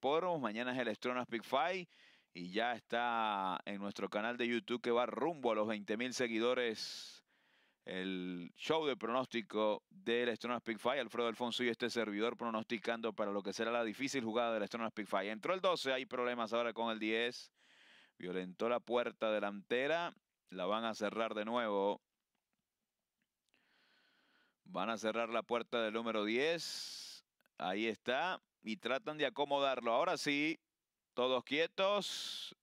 poros, Mañana es el Estronas Big Five y ya está en nuestro canal de YouTube que va rumbo a los 20.000 seguidores el show de pronóstico del Estronas Pick Five. Alfredo Alfonso y este servidor pronosticando para lo que será la difícil jugada del Estronas Pick Five. Entró el 12, hay problemas ahora con el 10. Violentó la puerta delantera. La van a cerrar de nuevo. Van a cerrar la puerta del número 10. Ahí está. Y tratan de acomodarlo. Ahora sí, todos quietos.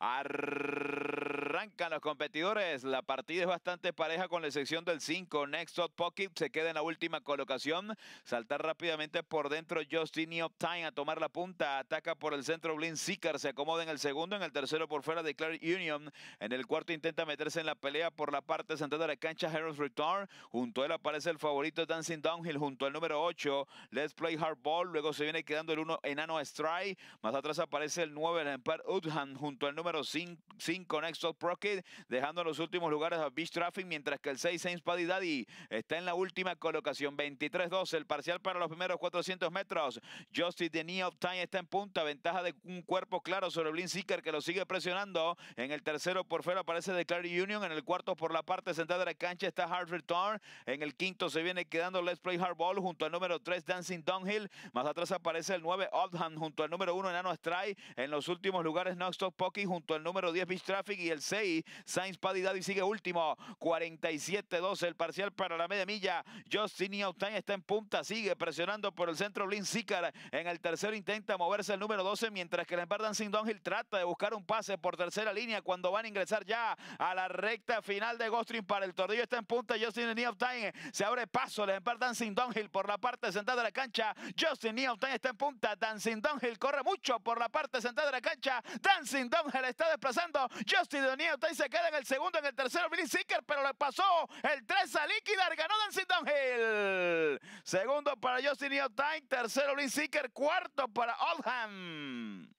Arrancan los competidores. La partida es bastante pareja con la excepción del 5. Next Up Pocket se queda en la última colocación. Saltar rápidamente por dentro Justin Time a tomar la punta. Ataca por el centro Blin Seeker. Se acomoda en el segundo. En el tercero por fuera de Clark Union. En el cuarto intenta meterse en la pelea por la parte central de la cancha Harold Return. Junto a él aparece el favorito Dancing Downhill junto al número 8. Let's Play Hardball. Luego se viene quedando el 1 Enano Strike. Más atrás aparece el 9 el Empire Udham junto al número número 5 Nexus Procket, dejando en los últimos lugares a Beach Traffic, mientras que el 6 Saints Paddy Daddy está en la última colocación. 23-12, el parcial para los primeros 400 metros. Justice de Knee of Time está en punta, ventaja de un cuerpo claro sobre Blin Seeker que lo sigue presionando. En el tercero por fuera aparece The Clary Union, en el cuarto por la parte central de la cancha está Hartford Return... en el quinto se viene quedando Let's Play Hardball junto al número 3 Dancing Downhill, más atrás aparece el 9 Oldham junto al número 1 Nano Strike, en los últimos lugares Top Pocky junto el número 10 Beach Traffic y el 6 Sainz Paddy y sigue último 47-12 el parcial para la media milla Justin Yaután está en punta sigue presionando por el centro Blin Zícar en el tercero intenta moverse el número 12 mientras que Embar Dancing Downhill trata de buscar un pase por tercera línea cuando van a ingresar ya a la recta final de Gostrim para el tordillo está en punta Justin Yaután se abre paso Lambert Dancing donhill por la parte central de la cancha Justin Yaután está en punta Dancing Downhill corre mucho por la parte central de la cancha Dancing Downhill está desplazando Justin De Usted se queda en el segundo, en el tercero, Billy Seeker, pero le pasó el 3 a Liquidar. Ganó Dancing Hill. Segundo para Justin Time. tercero Billy Seeker, cuarto para Oldham.